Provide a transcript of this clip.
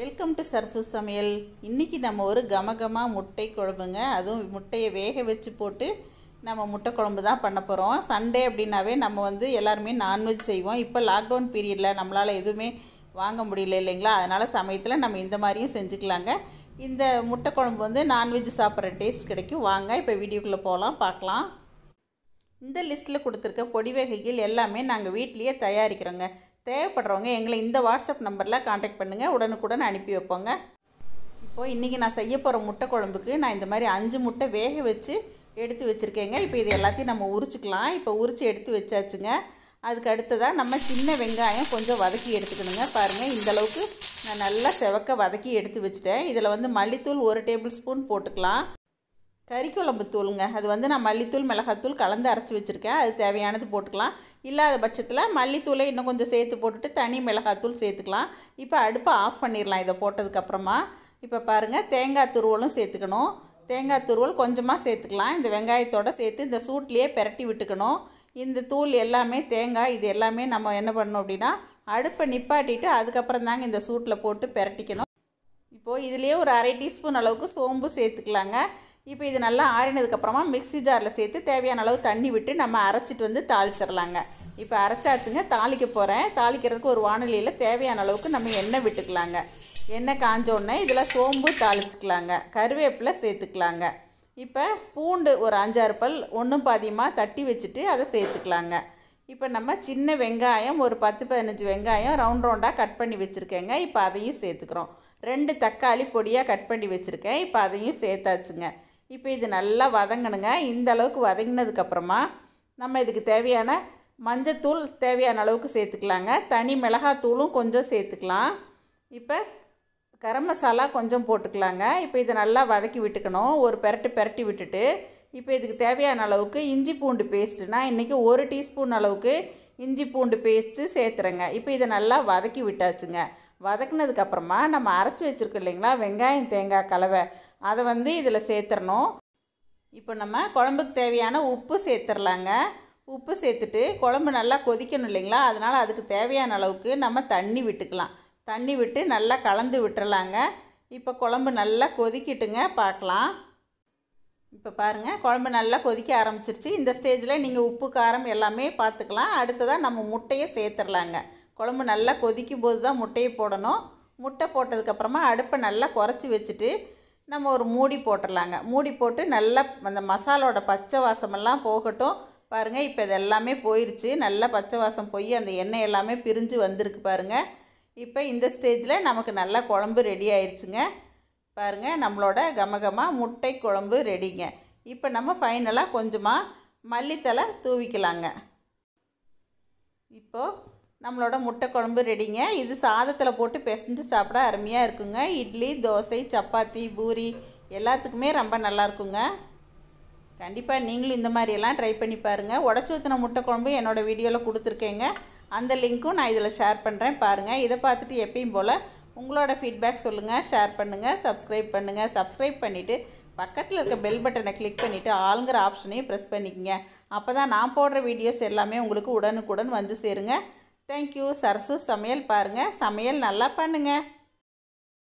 welcome to Sarasu சமையல் இன்றைக்கி நம்ம ஒரு கமகமாக முட்டை குழம்புங்க அதுவும் முட்டையை வேக வச்சு போட்டு நம்ம முட்டை குழம்பு தான் பண்ண போகிறோம் சண்டே அப்படின்னாவே நம்ம வந்து எல்லாருமே நான்வெஜ் செய்வோம் இப்போ லாக்டவுன் பீரியடில் நம்மளால் எதுவுமே வாங்க முடியல இல்லைங்களா அதனால் சமயத்தில் நம்ம இந்த மாதிரியும் செஞ்சுக்கலாங்க இந்த முட்டை குழம்பு வந்து நான்வெஜ் சாப்பிட்ற டேஸ்ட் கிடைக்கும் வாங்க இப்போ வீடியோக்குள்ளே போகலாம் பார்க்கலாம் இந்த லிஸ்ட்டில் கொடுத்துருக்க பொடி வகைகள் எல்லாமே நாங்கள் வீட்லேயே தயாரிக்கிறோங்க தேவைப்படுறவங்க எங்களை இந்த வாட்ஸ்அப் நம்பரில் காண்டாக்ட் பண்ணுங்கள் உடனுக்குடன் அனுப்பி வைப்போங்க இப்போது இன்றைக்கி நான் செய்ய போகிற முட்டை குழம்புக்கு நான் இந்த மாதிரி அஞ்சு முட்டை வேக வச்சு எடுத்து வச்சுருக்கேங்க இப்போ இது எல்லாத்தையும் நம்ம உரிச்சிக்கலாம் இப்போ உரித்து எடுத்து வச்சாச்சுங்க அதுக்கு அடுத்ததாக நம்ம சின்ன வெங்காயம் கொஞ்சம் வதக்கி எடுத்துக்கணுங்க பாருங்கள் இந்தளவுக்கு நான் நல்லா செவக்க வதக்கி எடுத்து வச்சுட்டேன் இதில் வந்து மல்லித்தூள் ஒரு டேபிள் ஸ்பூன் போட்டுக்கலாம் கறிக்குழம்பு தூளுங்க அது வந்து நான் மல்லித்தூள் மிளகாத்தூள் கலந்து அரைச்சி வச்சுருக்கேன் அது தேவையானது போட்டுக்கலாம் இல்லாத பட்சத்தில் மல்லித்தூளை இன்னும் கொஞ்சம் சேர்த்து போட்டுட்டு தனி மிளகாத்தூள் சேர்த்துக்கலாம் இப்போ அடுப்பை ஆஃப் பண்ணிடலாம் இதை போட்டதுக்கப்புறமா இப்போ பாருங்கள் தேங்காய் துருவலும் சேர்த்துக்கணும் தேங்காய் துருவல் கொஞ்சமாக சேர்த்துக்கலாம் இந்த வெங்காயத்தோடு சேர்த்து இந்த சூட்லேயே பெரட்டி விட்டுக்கணும் இந்த தூள் எல்லாமே தேங்காய் இது எல்லாமே நம்ம என்ன பண்ணணும் அப்படின்னா அடுப்பை நிப்பாட்டிட்டு அதுக்கப்புறம் தாங்க இந்த சூட்டில் போட்டு பெரட்டிக்கணும் இப்போது இதுலேயே ஒரு அரை டீஸ்பூன் அளவுக்கு சோம்பு சேர்த்துக்கலாங்க இப்போ இது நல்லா ஆறினதுக்கப்புறமா மிக்சி ஜாரில் சேர்த்து தேவையான அளவு தண்ணி விட்டு நம்ம அரைச்சிட்டு வந்து தாளிச்சிடலாங்க இப்போ அரைச்சாச்சுங்க தாளிக்க போகிறேன் தாளிக்கிறதுக்கு ஒரு வானொலியில் தேவையான அளவுக்கு நம்ம எண்ணெய் விட்டுக்கலாங்க எண்ணெய் காஞ்சோடனே இதில் சோம்பு தாளிச்சிக்கலாங்க கருவேப்பிலை சேர்த்துக்கலாங்க இப்போ பூண்டு ஒரு அஞ்சாறு பல் ஒன்றும் பாதியமாக தட்டி வச்சுட்டு அதை சேர்த்துக்கலாங்க இப்போ நம்ம சின்ன வெங்காயம் ஒரு பத்து பதினஞ்சு வெங்காயம் ரவுண்ட் ரவுண்டாக கட் பண்ணி வச்சுருக்கேங்க இப்போ அதையும் சேர்த்துக்கிறோம் ரெண்டு தக்காளி பொடியாக கட் பண்ணி வச்சுருக்கேன் இப்போ அதையும் சேர்த்தாச்சுங்க இப்போ இது நல்லா வதங்கணுங்க இந்த அளவுக்கு வதங்கினதுக்கப்புறமா நம்ம இதுக்கு தேவையான மஞ்சத்தூள் தேவையான அளவுக்கு சேர்த்துக்கலாங்க தனி மிளகாத்தூளும் கொஞ்சம் சேர்த்துக்கலாம் இப்போ கரம் மசாலா கொஞ்சம் போட்டுக்கலாங்க இப்போ இதை நல்லா வதக்கி விட்டுக்கணும் ஒரு பெரட்டு பெரட்டி விட்டுட்டு இப்போ இதுக்கு தேவையான அளவுக்கு இஞ்சி பூண்டு பேஸ்ட்டுனா இன்றைக்கி ஒரு டீஸ்பூன் அளவுக்கு இஞ்சி பூண்டு பேஸ்ட்டு சேர்த்துறேங்க இப்போ இதை நல்லா வதக்கி விட்டாச்சுங்க வதக்குனதுக்கப்புறமா நம்ம அரைச்சி வச்சுருக்கோம் இல்லைங்களா வெங்காயம் தேங்காய் கலவை அதை வந்து இதில் சேர்த்துறணும் இப்போ நம்ம குழம்புக்கு தேவையான உப்பு சேர்த்துடலாங்க உப்பு சேர்த்துட்டு குழம்பு நல்லா கொதிக்கணும் இல்லைங்களா அதனால் அதுக்கு தேவையான அளவுக்கு நம்ம தண்ணி விட்டுக்கலாம் தண்ணி விட்டு நல்லா கலந்து விட்டுறலாங்க இப்போ குழம்பு நல்லா கொதிக்கிட்டுங்க பார்க்கலாம் இப்போ பாருங்கள் குழம்பு நல்லா கொதிக்க ஆரம்பிச்சிருச்சு இந்த ஸ்டேஜில் நீங்கள் உப்பு காரம் எல்லாமே பார்த்துக்கலாம் அடுத்ததாக நம்ம முட்டையை சேர்த்துடலாங்க குழம்பு நல்லா கொதிக்கும் போது தான் முட்டையை போடணும் முட்டை போட்டதுக்கப்புறமா அடுப்பை நல்லா குறைச்சி வச்சுட்டு நம்ம ஒரு மூடி போட்டுடலாங்க மூடி போட்டு நல்லா அந்த மசாலோட பச்சை வாசமெல்லாம் போகட்டும் பாருங்கள் இப்போ இது எல்லாமே போயிடுச்சு நல்லா பச்சை வாசம் போய் அந்த எண்ணெய் எல்லாமே பிரிஞ்சு வந்திருக்கு பாருங்கள் இப்போ இந்த ஸ்டேஜில் நமக்கு நல்லா குழம்பு ரெடி ஆயிடுச்சுங்க பாருங்கள் நம்மளோட கமகமாக முட்டை குழம்பு ரெடிங்க இப்போ நம்ம ஃபைனலாக கொஞ்சமாக மல்லித்தலை தூவிக்கலாங்க இப்போது நம்மளோட முட்டை குழம்பு ரெடிங்க இது சாதத்தில் போட்டு பெசஞ்சு சாப்பிட அருமையாக இருக்குங்க இட்லி தோசை சப்பாத்தி பூரி எல்லாத்துக்குமே ரொம்ப நல்லாயிருக்குங்க கண்டிப்பாக நீங்களும் இந்த மாதிரியெல்லாம் ட்ரை பண்ணி பாருங்கள் உடச்சி ஊற்றின முட்டை குழம்பு என்னோடய வீடியோவில் கொடுத்துருக்கேங்க அந்த லிங்க்கும் நான் இதில் ஷேர் பண்ணுறேன் பாருங்கள் இதை பார்த்துட்டு எப்பயும் போல் உங்களோட ஃபீட்பேக் சொல்லுங்கள் ஷேர் பண்ணுங்கள் சப்ஸ்கிரைப் பண்ணுங்கள் சப்ஸ்கிரைப் பண்ணிவிட்டு பக்கத்தில் இருக்க பெல் பட்டனை கிளிக் பண்ணிவிட்டு ஆளுங்கிற ஆப்ஷனையும் ப்ரெஸ் பண்ணிக்கோங்க அப்போ தான் நான் போடுற வீடியோஸ் எல்லாமே உங்களுக்கு உடனுக்குடன் வந்து சேருங்க தேங்க்யூ சரசு சமையல் பாருங்கள் சமையல் நல்லா பண்ணுங்கள்